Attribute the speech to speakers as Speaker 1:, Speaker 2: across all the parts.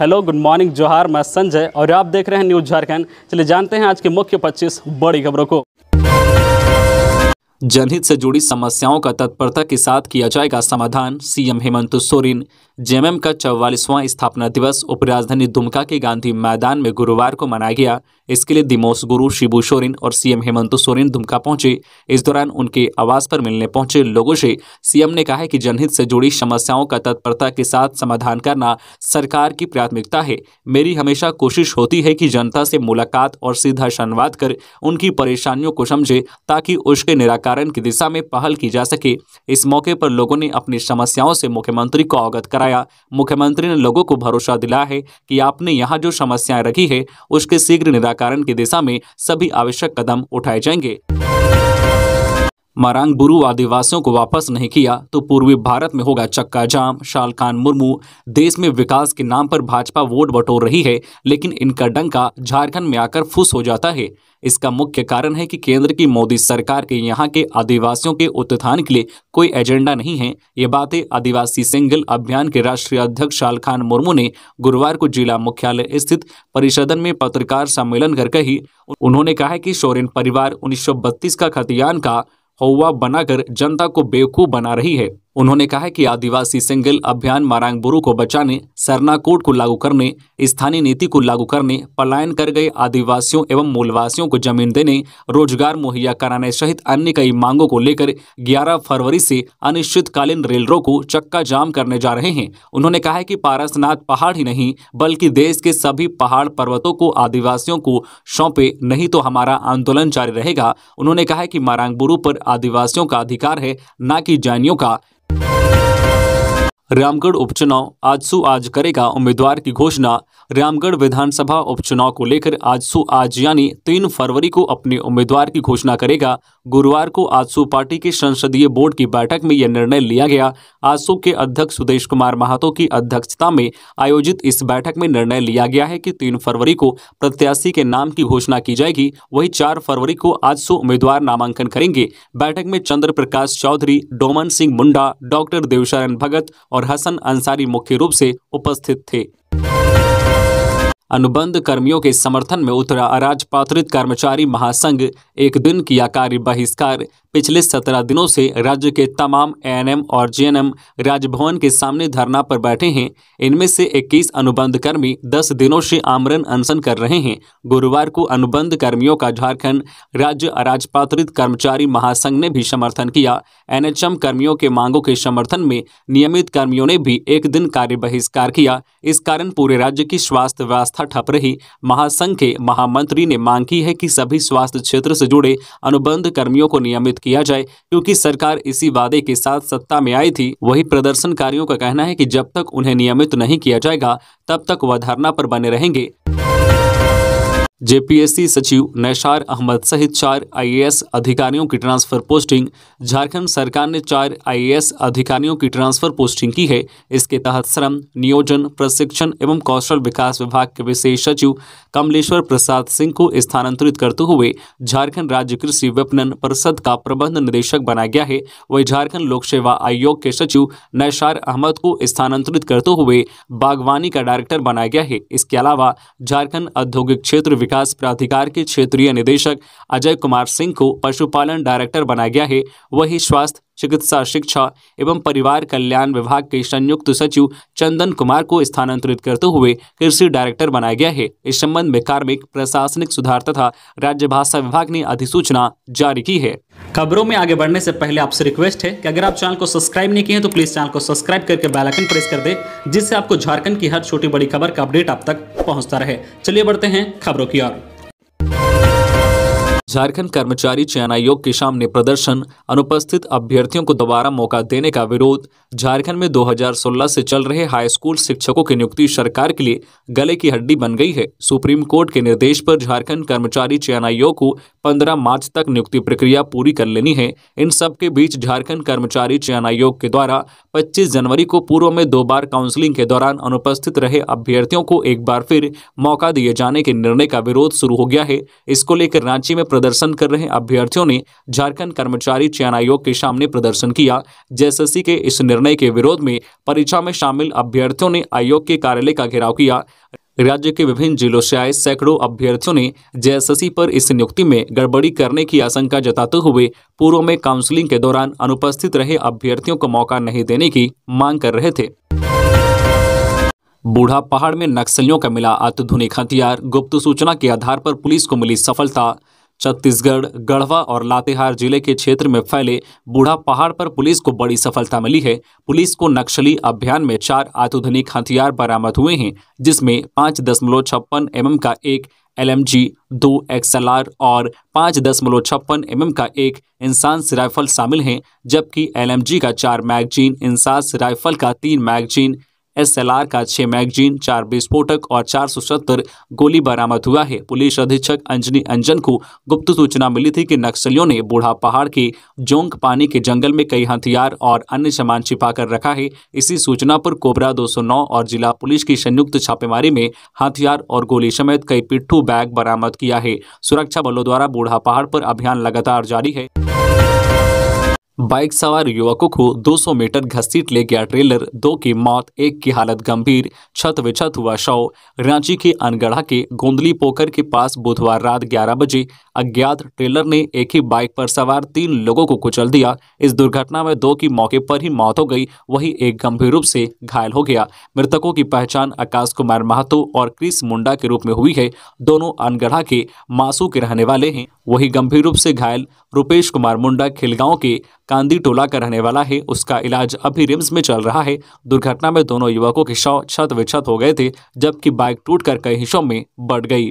Speaker 1: Hello good morning जोहार मैं संजय और आप देख रहे हैं न्यूज झारखंड चलिए जानते हैं आज के मुख्य 25 बड़ी खबरों को जनहित से जुड़ी समस्याओं का तत्परता के साथ किया जाएगा समाधान सीएम हेमंत सोरेन जेएमएम का चौवालीसवां स्थापना दिवस उपराजधानी दुमका के गांधी मैदान में गुरुवार को मनाया गया इसके लिए दिमोस गुरु शिबू सोरेन और सीएम हेमंत सोरेन दुमका पहुंचे इस दौरान उनके आवास पर मिलने पहुंचे लोगों से सीएम ने कहा है कि जनहित से जुड़ी समस्याओं का तत्परता के साथ समाधान करना सरकार की प्राथमिकता है मेरी हमेशा कोशिश होती है कि जनता से मुलाकात और सीधा संवाद कर उनकी परेशानियों को समझे ताकि उसके निराकरण की दिशा में पहल की जा सके इस मौके पर लोगों ने अपनी समस्याओं से मुख्यमंत्री को अवगत कराया बताया मुख्यमंत्री ने लोगों को भरोसा दिलाया है कि आपने यहाँ जो समस्याएं रखी है उसके शीघ्र निराकरण की दिशा में सभी आवश्यक कदम उठाए जाएंगे मारांग बुरू आदिवासियों को वापस नहीं किया तो पूर्वी भारत में होगा चक्का जाम शाल खान मुर्मू देश में विकास के नाम पर भाजपा वोट बटोर रही है लेकिन इनका डंका झारखंड में आकर फुस हो जाता है इसका मुख्य कारण है कि केंद्र की मोदी सरकार के यहाँ के आदिवासियों के उत्थान के लिए कोई एजेंडा नहीं है ये बातें आदिवासी सिंगल अभियान के राष्ट्रीय अध्यक्ष शालखान खान मुर्मू ने गुरुवार को जिला मुख्यालय स्थित परिषदन में पत्रकार सम्मेलन कर कही उन्होंने कहा कि सोरेन परिवार उन्नीस का खतियान का हौवा बनाकर जनता को बेवकूफ़ बना रही है उन्होंने कहा कि आदिवासी सिंगल अभियान मारांगबुरु को बचाने सरना कोड को लागू करने स्थानीय नीति को लागू करने पलायन कर गए आदिवासियों एवं मूलवासियों को जमीन देने रोजगार मुहैया कराने सहित अन्य कई मांगों को लेकर 11 फरवरी से अनिश्चितकालीन रेलरो को चक्का जाम करने जा रहे हैं उन्होंने कहा कि पारसनाथ पहाड़ ही नहीं बल्कि देश के सभी पहाड़ पर्वतों को आदिवासियों को सौंपे नहीं तो हमारा आंदोलन जारी रहेगा उन्होंने कहा कि मारांगबुरु पर आदिवासियों का अधिकार है न कि जैनियों का Thank you. रामगढ़ उपचुनाव आजसू आज करेगा उम्मीदवार की घोषणा रामगढ़ विधानसभा उपचुनाव को लेकर आजसू आज यानी तीन फरवरी को अपने उम्मीदवार की घोषणा करेगा गुरुवार को आज सु पार्टी के संसदीय बोर्ड की बैठक में यह निर्णय लिया गया आज सु के अध्यक्ष सुदेश कुमार महातो की अध्यक्षता में आयोजित इस बैठक में निर्णय लिया गया है की तीन फरवरी को प्रत्याशी के नाम की घोषणा की जाएगी वही चार फरवरी को आजसू उम्मीदवार नामांकन करेंगे बैठक में चंद्र प्रकाश चौधरी डोमन सिंह मुंडा डॉक्टर देवशरण भगत और और हसन अंसारी मुख्य रूप से उपस्थित थे अनुबंध कर्मियों के समर्थन में उतरा अराजपात्रित कर्मचारी महासंघ एक दिन किया कार्य बहिष्कार पिछले सत्रह दिनों से राज्य के तमाम एएनएम और जीएनएम राजभवन के सामने धरना पर बैठे हैं इनमें से 21 अनुबंध कर्मी 10 दिनों से आमरण अनशन कर रहे हैं गुरुवार को अनुबंध कर्मियों का झारखंड राज्य अराजपात्रित कर्मचारी महासंघ ने भी समर्थन किया एनएचएम कर्मियों के मांगों के समर्थन में नियमित कर्मियों ने भी एक दिन कार्य बहिष्कार किया इस कारण पूरे राज्य की स्वास्थ्य व्यवस्था ठप रही महासंघ के महामंत्री ने मांग की है कि सभी स्वास्थ्य क्षेत्र से जुड़े अनुबंध कर्मियों को नियमित नियमित किया जाए क्योंकि सरकार इसी वादे के साथ सत्ता में आई थी वही प्रदर्शनकारियों का कहना है कि जब तक उन्हें नियमित नहीं किया जाएगा तब तक वह धरना पर बने रहेंगे जेपीएससी सचिव नैशार अहमद सहित चार आईएएस अधिकारियों की ट्रांसफर पोस्टिंग झारखंड सरकार ने चार आईएएस अधिकारियों की ट्रांसफर पोस्टिंग की है इसके तहत श्रम नियोजन प्रशिक्षण एवं कौशल विकास विभाग के विशेष सचिव कमलेश्वर प्रसाद सिंह को स्थानांतरित करते हुए झारखंड राज्य कृषि विपणन परिषद का प्रबंध निदेशक बनाया गया है वही झारखंड लोक सेवा आयोग के सचिव नैशार अहमद को स्थानांतरित करते हुए बागवानी का डायरेक्टर बनाया गया है इसके अलावा झारखंड औद्योगिक क्षेत्र विकास प्राधिकार के क्षेत्रीय निदेशक अजय कुमार सिंह को पशुपालन डायरेक्टर बनाया गया है वही स्वास्थ्य चिकित्सा शिक्षा एवं परिवार कल्याण विभाग के संयुक्त सचिव चंदन कुमार को स्थानांतरित करते हुए कृषि डायरेक्टर बनाया गया है इस संबंध में कार्मिक प्रशासनिक सुधार तथा राज्य भाषा विभाग ने अधिसूचना जारी की है खबरों में आगे बढ़ने से पहले आपसे रिक्वेस्ट है कि अगर आप चैनल को सब्सक्राइब नहीं किए हैं तो प्लीज चैनल को सब्सक्राइब करके आइकन प्रेस कर दे जिससे आपको झारखंड की हर छोटी बड़ी खबर का अपडेट आप तक पहुंचता रहे चलिए बढ़ते हैं खबरों की ओर झारखंड कर्मचारी चयन आयोग के सामने प्रदर्शन अनुपस्थित अभ्यर्थियों को दोबारा मौका देने का विरोध झारखंड में 2016 से चल रहे हाई स्कूल शिक्षकों की नियुक्ति सरकार के लिए गले की हड्डी बन गई है सुप्रीम कोर्ट के निर्देश पर झारखंड कर्मचारी चयन आयोग को 15 मार्च तक नियुक्ति प्रक्रिया पूरी कर लेनी है इन सब के बीच झारखंड कर्मचारी चयन आयोग के द्वारा पच्चीस जनवरी को पूर्व में दो बार काउंसिलिंग के दौरान अनुपस्थित रहे अभ्यर्थियों को एक बार फिर मौका दिए जाने के निर्णय का विरोध शुरू हो गया है इसको लेकर रांची में प्रदर्शन कर रहे अभ्यर्थियों ने झारखंड कर्मचारी चयन आयोग के सामने प्रदर्शन किया जेएसएससी के इस निर्णय के विरोध में परीक्षा में शामिल अभ्यर्थियों ने आयोग के कार्यालय का घेराव किया राज्य के विभिन्न जिलों से आए सैकड़ों अभ्यर्थियों ने जेएसएससी पर इस नियुक्ति में गड़बड़ी करने की आशंका जताते हुए पूर्व में काउंसलिंग के दौरान अनुपस्थित रहे अभ्यर्थियों को मौका नहीं देने की मांग कर रहे थे बूढ़ा पहाड़ में नक्सलियों का मिला अत्याधुनिक हथियार गुप्त सूचना के आधार पर पुलिस को मिली सफलता छत्तीसगढ़ गढ़वा और लातेहार जिले के क्षेत्र में फैले बूढ़ा पहाड़ पर पुलिस को बड़ी सफलता मिली है पुलिस को नक्सली अभियान में चार आधुनिक हथियार बरामद हुए हैं जिसमें पाँच दशमलव छप्पन एम का एक एलएमजी, दो एक्सएलआर और पाँच दशमलव छप्पन एम का एक इंसास राइफल शामिल हैं जबकि एलएमजी का चार मैगजीन इंसास राइफल का तीन मैगजीन एस एल आर का छह मैगजीन चार विस्फोटक और चार गोली बरामद हुआ है पुलिस अधीक्षक अंजनी अंजन को गुप्त सूचना मिली थी कि नक्सलियों ने बूढ़ा पहाड़ के जोंक पानी के जंगल में कई हथियार और अन्य सामान छिपा कर रखा है इसी सूचना पर कोबरा 209 और जिला पुलिस की संयुक्त छापेमारी में हथियार और गोली समेत कई पिट्ठू बैग बरामद किया है सुरक्षा बलों द्वारा बूढ़ा पहाड़ पर अभियान लगातार जारी है बाइक सवार युवकों को 200 मीटर घसीट ले गया ट्रेलर दो की मौत एक की हालत गंभीर छत विछत हुआ शव रांची के अनगढ़ा के गोंदली पोखर के पास बुधवार रात 11 बजे अज्ञात ट्रेलर ने एक ही बाइक पर सवार तीन लोगों को कुचल दिया इस दुर्घटना में दो की मौके पर ही मौत हो गई वहीं एक गंभीर रूप से घायल हो गया मृतकों की पहचान आकाश कुमार महतो और क्रिस मुंडा के रूप में हुई है दोनों अनगढ़ा के मासू के रहने वाले हैं वही गंभीर रूप से घायल रूपेश कुमार मुंडा खिलगांव के कांदी टोला का रहने वाला है उसका इलाज अभी रिम्स में चल रहा है दुर्घटना में दोनों युवकों के शव छत विछत हो गए थे जबकि बाइक कर कई हिस्सों में बढ़ गई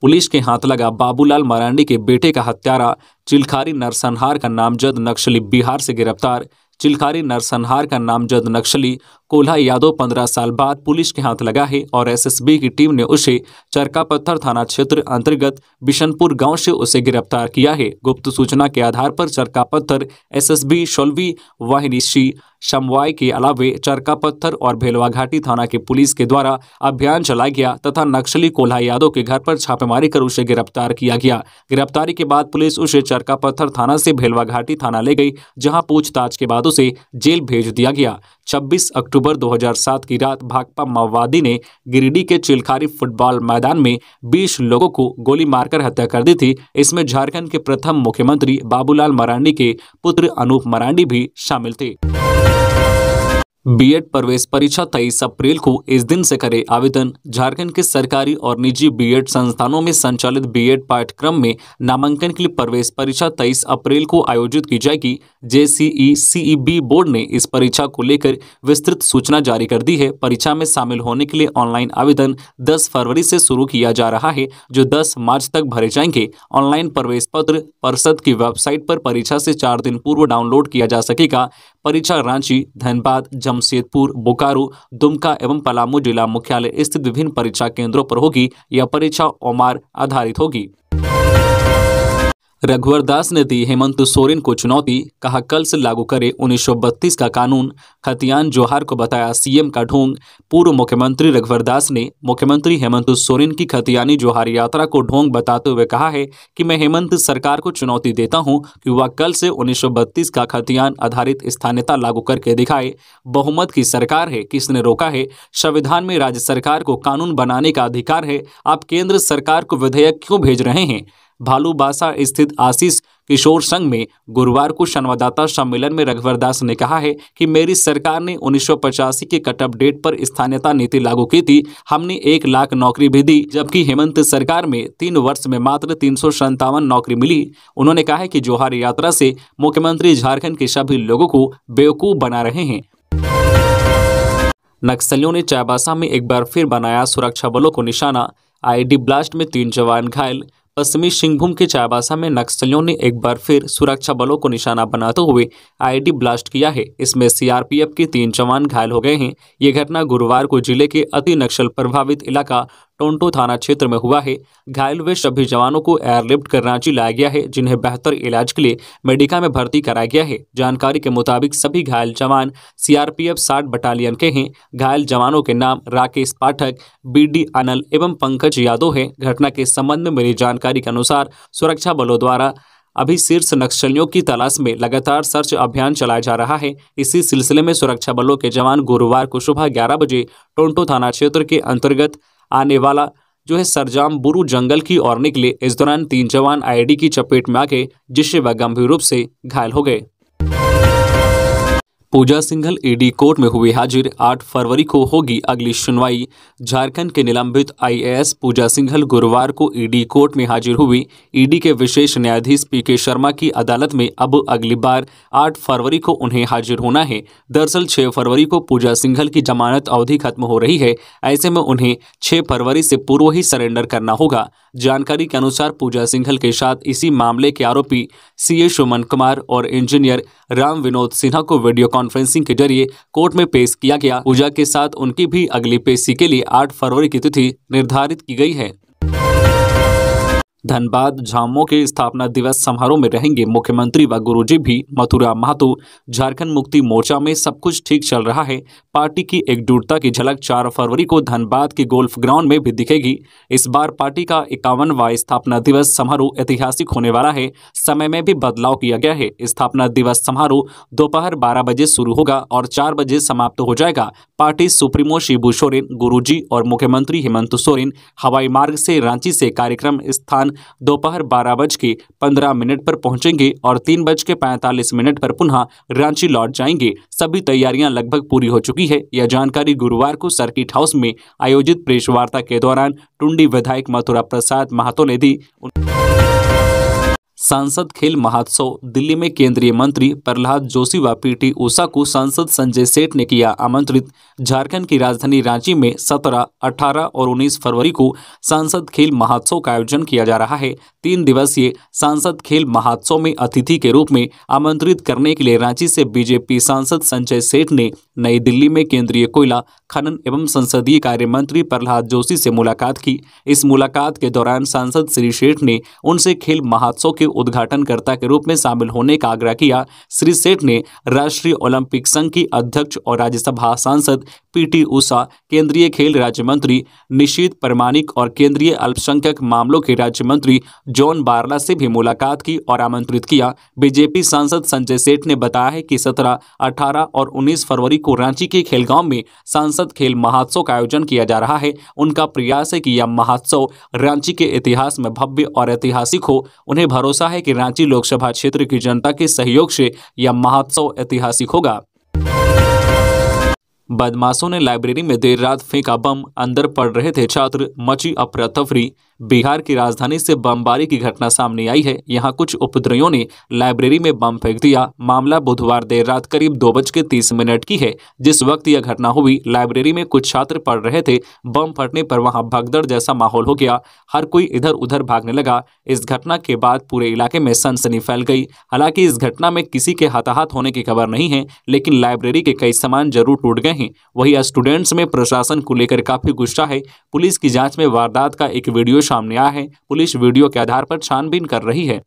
Speaker 1: पुलिस के हाथ लगा बाबूलाल मरांडी के बेटे का हत्यारा चिलखारी नरसंहार का नामजद नक्सली बिहार से गिरफ्तार चिलखारी नरसंहार का नामजद नक्सली कोल्हा यादव पंद्रह साल बाद पुलिस के हाथ लगा है और एसएसबी की टीम ने उसे चरकापत्थर थाना क्षेत्र अंतर्गत बिशनपुर गांव से उसे गिरफ्तार किया है गुप्त सूचना के आधार पर चरकापत्थर एसएसबी बी वाहिनी सी शमवाय के अलावे चरकापत्थर और भेलवाघाटी थाना के पुलिस के द्वारा अभियान चलाया गया तथा नक्सली कोल्हा यादव के घर पर छापेमारी कर उसे गिरफ्तार किया गया गिरफ्तारी के बाद पुलिस उसे चरका पत्थर थाना से भेलवा घाटी थाना ले गई जहां पूछताछ के बाद उसे जेल भेज दिया गया 26 अक्टूबर 2007 की रात भाकपा माओवादी ने गिरिडीह के चिलखारी फुटबॉल मैदान में 20 लोगों को गोली मारकर हत्या कर दी थी इसमें झारखंड के प्रथम मुख्यमंत्री बाबूलाल मरांडी के पुत्र अनूप मरांडी भी शामिल थे बीएड प्रवेश परीक्षा तेईस अप्रैल को इस दिन से करे आवेदन झारखंड के सरकारी और निजी बीएड संस्थानों में संचालित बीएड पाठ्यक्रम में नामांकन के लिए प्रवेश परीक्षा तेईस अप्रैल को आयोजित की जाएगी जेसीई सीईबी बोर्ड ने इस परीक्षा को लेकर विस्तृत सूचना जारी कर दी है परीक्षा में शामिल होने के लिए ऑनलाइन आवेदन दस फरवरी से शुरू किया जा रहा है जो दस मार्च तक भरे जाएंगे ऑनलाइन प्रवेश पत्र परिषद की वेबसाइट पर परीक्षा से चार दिन पूर्व डाउनलोड किया जा सकेगा परीक्षा रांची धनबाद जमशेदपुर बोकारो दुमका एवं पलामू जिला मुख्यालय स्थित विभिन्न परीक्षा केंद्रों पर होगी यह परीक्षा ओमार आधारित होगी रघुवर दास ने दी हेमंत सोरेन को चुनौती कहा कल से लागू करे उन्नीस का कानून खतियान जोहार को बताया सीएम का ढोंग पूर्व मुख्यमंत्री रघुवर दास ने मुख्यमंत्री हेमंत सोरेन की खतियानी जोहार यात्रा को ढोंग बताते हुए कहा है कि मैं हेमंत सरकार को चुनौती देता हूं कि वह कल से उन्नीस का खतियान आधारित स्थानीयता लागू करके दिखाए बहुमत की सरकार है किसने रोका है संविधान में राज्य सरकार को कानून बनाने का अधिकार है आप केंद्र सरकार को विधेयक क्यों भेज रहे हैं भालूबासा स्थित आशीष किशोर संघ में गुरुवार को संवाददाता सम्मेलन में रघुवर दास ने कहा है कि मेरी सरकार ने उन्नीस के कट ऑफ डेट पर स्थानीयता नीति लागू की थी हमने एक लाख नौकरी भी दी जबकि हेमंत सरकार में तीन वर्ष में मात्र तीन नौकरी मिली उन्होंने कहा है कि जोहार यात्रा से मुख्यमंत्री झारखंड के सभी लोगों को बेवकूफ बना रहे हैं नक्सलियों ने चाईबासा में एक बार फिर बनाया सुरक्षा बलों को निशाना आईडी ब्लास्ट में तीन जवान घायल पश्चिमी सिंहभूम के चायबासा में नक्सलियों ने एक बार फिर सुरक्षा बलों को निशाना बनाते हुए आईडी ब्लास्ट किया है इसमें सीआरपीएफ के तीन जवान घायल हो गए हैं ये घटना गुरुवार को जिले के अति नक्सल प्रभावित इलाका टोंटो थाना क्षेत्र में हुआ है घायल हुए सभी जवानों को एयरलिफ्ट कर रांची लाया गया है जिन्हें बेहतर इलाज के लिए मेडिका में भर्ती कराया गया है जानकारी के मुताबिक सभी घायल जवान सीआरपीएफ साठ बटालियन के हैं घायल जवानों के नाम राकेश पाठक बी अनल एवं पंकज यादव है घटना के संबंध में मिली जानकारी के अनुसार सुरक्षा बलों द्वारा अभी शीर्ष नक्सलियों की तलाश में लगातार सर्च अभियान चलाया जा रहा है इसी सिलसिले में सुरक्षा बलों के जवान गुरुवार को सुबह ग्यारह बजे टोंटो थाना क्षेत्र के अंतर्गत आने वाला जो है सरजाम बुरु जंगल की ओर निकले इस दौरान तीन जवान आईडी की चपेट में आ गए जिससे वह गंभीर रूप से घायल हो गए Pooja Singhal ED e court में हुई हाजिर 8 फरवरी को होगी अगली सुनवाई झारखंड के निलंबित आईएएस पूजा सिंघल गुरुवार को ईडी e कोर्ट में हाजिर हुई ईडी e के विशेष न्यायाधीश पीके शर्मा की अदालत में अब अगली बार 8 फरवरी को उन्हें हाजिर होना है दरअसल 6 फरवरी को पूजा सिंघल की जमानत अवधि खत्म हो रही है ऐसे में उन्हें छह फरवरी से पूर्व ही सरेंडर करना होगा जानकारी के अनुसार पूजा सिंघल के साथ इसी मामले के आरोपी सी सुमन कुमार और इंजीनियर राम विनोद सिन्हा को वीडियो कॉन्फ्रेंसिंग के जरिए कोर्ट में पेश किया गया पूजा के साथ उनकी भी अगली पेशी के लिए आठ फरवरी की तिथि निर्धारित की गई है धनबाद झामो के स्थापना दिवस समारोह में रहेंगे मुख्यमंत्री व गुरुजी भी मथुरा महतो झारखंड मुक्ति मोर्चा में सब कुछ ठीक चल रहा है पार्टी की एकजुटता की झलक 4 फरवरी को धनबाद के गोल्फ ग्राउंड में भी दिखेगी इस बार पार्टी का इक्यावनवा स्थापना दिवस समारोह ऐतिहासिक होने वाला है समय में भी बदलाव किया गया है स्थापना दिवस समारोह दोपहर बारह बजे शुरू होगा और चार बजे समाप्त हो जाएगा पार्टी सुप्रीमो शिबू सोरेन गुरु और मुख्यमंत्री हेमंत सोरेन हवाई मार्ग से रांची से कार्यक्रम स्थान दोपहर बारह बज के पंद्रह मिनट पर पहुंचेंगे और तीन बज के पैंतालीस मिनट पर पुनः रांची लौट जाएंगे सभी तैयारियां लगभग पूरी हो चुकी चुकी है यह जानकारी गुरुवार को सर्किट हाउस में आयोजित प्रेस वार्ता के दौरान टुंडी विधायक मथुरा प्रसाद महातो ने दी सांसद खेल महोत्सव दिल्ली में केंद्रीय मंत्री प्रहलाद जोशी व पीटी ऊषा को सांसद संजय सेठ ने किया आमंत्रित झारखंड की राजधानी रांची में 17, 18 और 19 फरवरी को सांसद खेल महोत्सव का आयोजन किया जा रहा है तीन दिवसीय सांसद खेल महोत्सव में अतिथि के रूप में आमंत्रित करने के लिए रांची से बीजेपी सांसद संजय सेठ ने नई दिल्ली में केंद्रीय कोयला खनन एवं संसदीय कार्य मंत्री प्रहलाद जोशी से मुलाकात की इस मुलाकात के दौरान सांसद श्री सेठ ने उनसे खेल महोत्सव के उद्घाटनकर्ता के रूप में शामिल होने का आग्रह किया श्री सेठ ने राष्ट्रीय ओलंपिक संघ की अध्यक्ष और राज्यसभा सांसद पीटी उषा केंद्रीय खेल राज्य मंत्री निशीत परमाणिक और केंद्रीय अल्पसंख्यक मामलों के राज्य मंत्री जॉन बारला से भी मुलाकात की और आमंत्रित किया बीजेपी सांसद संजय सेठ ने बताया है कि 17, 18 और 19 फरवरी को रांची के खेलगांव में सांसद खेल महोत्सव का आयोजन किया जा रहा है उनका प्रयास है कि यह महोत्सव रांची के इतिहास में भव्य और ऐतिहासिक हो उन्हें भरोसा भरोसा है कि रांची लोकसभा क्षेत्र की जनता के सहयोग से यह महोत्सव ऐतिहासिक होगा बदमाशों ने लाइब्रेरी में देर रात फेंका बम अंदर पढ़ रहे थे छात्र मची अफरा तफरी बिहार की राजधानी से बमबारी की घटना सामने आई है यहाँ कुछ उपद्रवियों ने लाइब्रेरी में बम फेंक दिया मामला बुधवार देर रात करीब दो बज के तीस मिनट की है जिस वक्त यह घटना हुई लाइब्रेरी में कुछ छात्र पढ़ रहे थे बम फटने पर वहां भगदड़ जैसा माहौल हो गया हर कोई इधर उधर भागने लगा इस घटना के बाद पूरे इलाके में सनसनी फैल गई हालांकि इस घटना में किसी के हताहत होने की खबर नहीं है लेकिन लाइब्रेरी के कई सामान जरूर टूट गए हैं वही स्टूडेंट्स में प्रशासन को लेकर काफी गुस्सा है पुलिस की जाँच में वारदात का एक वीडियो सामने आया है पुलिस वीडियो के आधार पर छानबीन कर रही है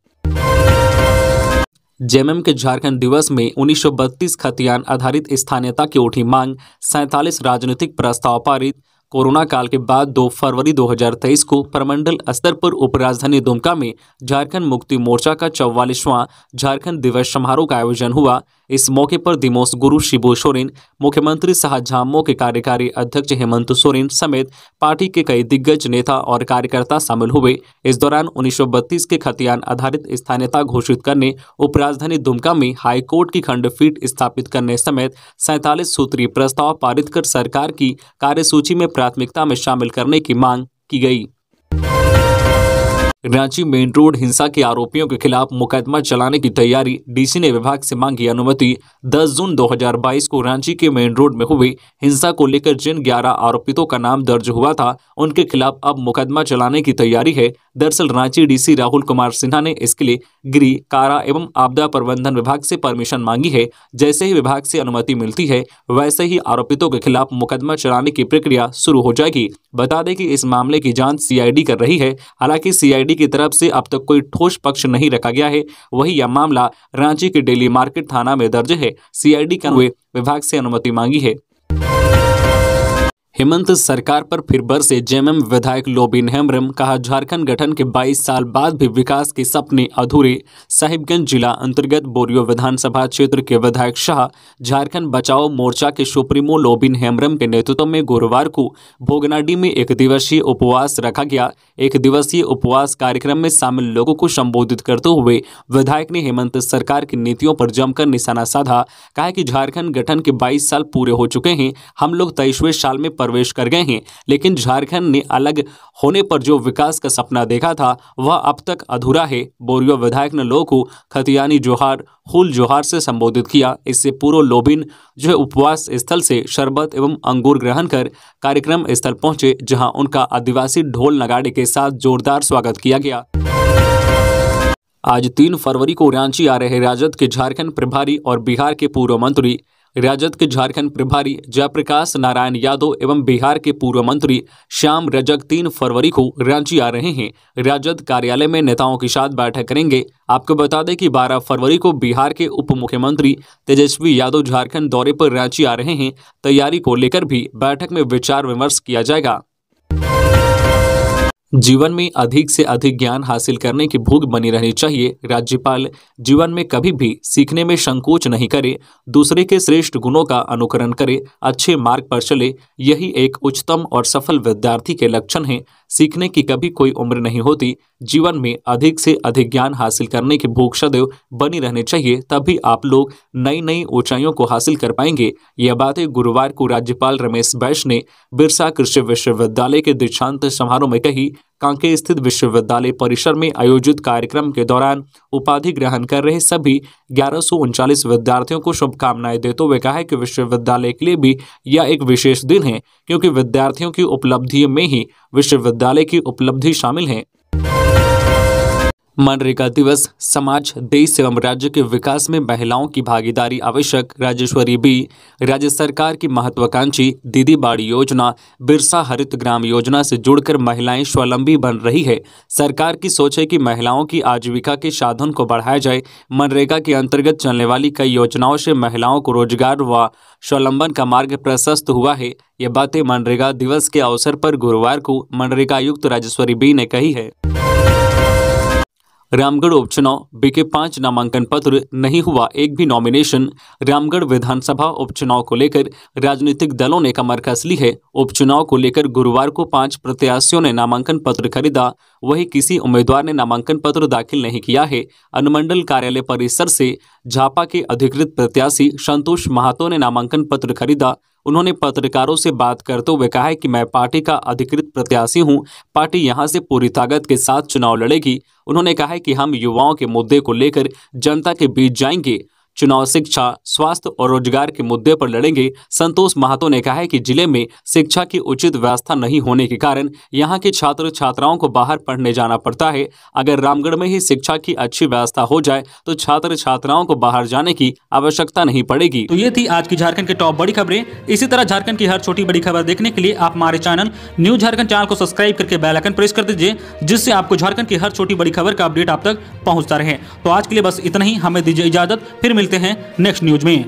Speaker 1: जेएमएम के झारखंड दिवस में 1932 खतियान आधारित स्थानीयता की उठी मांग सैंतालीस राजनीतिक प्रस्ताव पारित कोरोना काल के बाद 2 फरवरी 2023 को परमंडल स्तर पर उपराजधानी दुमका में झारखंड मुक्ति मोर्चा का चौवालीसवां झारखंड दिवस समारोह का आयोजन हुआ इस मौके पर दिमोस गुरु शिबू सोरेन मुख्यमंत्री झामो के कार्यकारी अध्यक्ष हेमंत सोरेन समेत पार्टी के कई दिग्गज नेता और कार्यकर्ता शामिल हुए इस दौरान 1932 के खतियान आधारित स्थानीयता घोषित करने उपराजधानी दुमका में हाईकोर्ट की खंडपीठ स्थापित करने समेत सैंतालीस सूत्रीय प्रस्ताव पारित कर सरकार की कार्यसूची में प्राथमिकता में शामिल करने की मांग की गई रांची मेन रोड हिंसा के आरोपियों के खिलाफ मुकदमा चलाने की तैयारी डीसी ने विभाग से मांगी अनुमति 10 जून 2022 को रांची के मेन रोड में हुई हिंसा को लेकर जिन 11 आरोपितों का नाम दर्ज हुआ था उनके खिलाफ अब मुकदमा चलाने की तैयारी है दरअसल रांची डीसी राहुल कुमार सिन्हा ने इसके लिए गृह कारा एवं आपदा प्रबंधन विभाग से परमिशन मांगी है जैसे ही विभाग से अनुमति मिलती है वैसे ही आरोपितों के खिलाफ मुकदमा चलाने की प्रक्रिया शुरू हो जाएगी बता दें कि इस मामले की जांच सीआईडी कर रही है हालांकि सीआईडी ईडी की तरफ से अब तक कोई ठोस पक्ष नहीं रखा गया है वही यह मामला रांची के डेली मार्केट थाना में दर्ज है सीआईडी का विभाग से अनुमति मांगी है हेमंत सरकार पर फिर बरसे जेएमएम विधायक लोबिन हेम्ब्रम कहा झारखंड गठन के 22 साल बाद भी विकास के सपने अधूरे साहिबगंज जिला अंतर्गत बोरियो विधानसभा क्षेत्र के विधायक शाह झारखंड बचाओ मोर्चा के सुप्रीमो लोबिन हेम्ब्रम के नेतृत्व में गुरुवार को भोगनाडी में एक दिवसीय उपवास रखा गया एक दिवसीय उपवास कार्यक्रम में शामिल लोगों को संबोधित करते हुए विधायक ने हेमंत सरकार की नीतियों पर जमकर निशाना साधा कहा कि झारखंड गठन के बाईस साल पूरे हो चुके हैं हम लोग तेईसवें साल में प्रवेश कर गए हैं लेकिन झारखंड ने अलग होने पर जो विकास का सपना देखा था वह अब तक अधूरा है बोरियो विधायक ने लोगों को खतियानी जोहार हुल जोहार से संबोधित किया इससे पूर्व लोबिन जो उपवास स्थल से शरबत एवं अंगूर ग्रहण कर कार्यक्रम स्थल पहुंचे जहां उनका आदिवासी ढोल नगाड़े के साथ जोरदार स्वागत किया गया आज तीन फरवरी को रांची आ रहे राजद के झारखंड प्रभारी और बिहार के पूर्व मंत्री राजद के झारखंड प्रभारी जयप्रकाश नारायण यादव एवं बिहार के पूर्व मंत्री श्याम रजक तीन फरवरी को रांची आ रहे हैं राजद कार्यालय में नेताओं के साथ बैठक करेंगे आपको बता दें कि 12 फरवरी को बिहार के उप मुख्यमंत्री तेजस्वी यादव झारखंड दौरे पर रांची आ रहे हैं तैयारी को लेकर भी बैठक में विचार विमर्श किया जाएगा जीवन में अधिक से अधिक ज्ञान हासिल करने की भूख बनी रहनी चाहिए राज्यपाल जीवन में कभी भी सीखने में संकोच नहीं करे दूसरे के श्रेष्ठ गुणों का अनुकरण करे अच्छे मार्ग पर चले यही एक उच्चतम और सफल विद्यार्थी के लक्षण हैं सीखने की कभी कोई उम्र नहीं होती जीवन में अधिक से अधिक ज्ञान हासिल करने के भूख सदैव बनी रहने चाहिए तभी आप लोग नई नई ऊंचाइयों को हासिल कर पाएंगे यह बातें गुरुवार को राज्यपाल रमेश बैश ने बिरसा कृषि विश्वविद्यालय के दीक्षांत समारोह में कही कांके स्थित विश्वविद्यालय परिसर में आयोजित कार्यक्रम के दौरान उपाधि ग्रहण कर रहे सभी ग्यारह विद्यार्थियों को शुभकामनाएं देते हुए कहा है कि विश्वविद्यालय के लिए भी यह एक विशेष दिन है क्योंकि विद्यार्थियों की उपलब्धि में ही विश्वविद्यालय की उपलब्धि शामिल है मनरेगा दिवस समाज देश एवं राज्य के विकास में महिलाओं की भागीदारी आवश्यक राजेश्वरी बी राज्य सरकार की महत्वाकांक्षी दीदी बाड़ी योजना बिरसा हरित ग्राम योजना से जुड़कर महिलाएं स्वावलंबी बन रही है सरकार की सोच है कि महिलाओं की आजीविका के साधन को बढ़ाया जाए मनरेगा के अंतर्गत चलने वाली कई योजनाओं से महिलाओं को रोजगार व स्वावलंबन का मार्ग प्रशस्त हुआ है ये बातें मनरेगा दिवस के अवसर पर गुरुवार को मनरेगा आयुक्त राजेश्वरी बी ने कही है रामगढ़ उपचुनाव बीके पांच नामांकन पत्र नहीं हुआ एक भी नॉमिनेशन रामगढ़ विधानसभा उपचुनाव को लेकर राजनीतिक दलों ने कमर कस ली है उपचुनाव को लेकर गुरुवार को पांच प्रत्याशियों ने नामांकन पत्र खरीदा वही किसी उम्मीदवार ने नामांकन पत्र दाखिल नहीं किया है अनुमंडल कार्यालय परिसर से झापा के अधिकृत प्रत्याशी संतोष महातो ने नामांकन पत्र खरीदा उन्होंने पत्रकारों से बात करते हुए कहा है कि मैं पार्टी का अधिकृत प्रत्याशी हूं पार्टी यहां से पूरी ताकत के साथ चुनाव लड़ेगी उन्होंने कहा है कि हम युवाओं के मुद्दे को लेकर जनता के बीच जाएंगे चुनाव शिक्षा स्वास्थ्य और रोजगार के मुद्दे पर लड़ेंगे संतोष महातो ने कहा है कि जिले में शिक्षा की उचित व्यवस्था नहीं होने के कारण यहाँ के छात्र छात्राओं को बाहर पढ़ने जाना पड़ता है अगर रामगढ़ में ही शिक्षा की अच्छी व्यवस्था हो जाए तो छात्र छात्राओं को बाहर जाने की आवश्यकता नहीं पड़ेगी तो ये थी आज की झारखण्ड की टॉप बड़ी खबरें इसी तरह झारखण्ड की हर छोटी बड़ी खबर देखने के लिए आप हमारे चैनल न्यूज झारखंड चैनल को सब्सक्राइब करके बेलाइकन प्रेस कर दीजिए जिससे आपको झारखंड की हर छोटी बड़ी खबर का अपडेट आप तक पहुँचता रहे तो आज के लिए बस इतना ही हमें दीजिए इजाजत फिर मिले मिलते हैं नेक्स्ट न्यूज में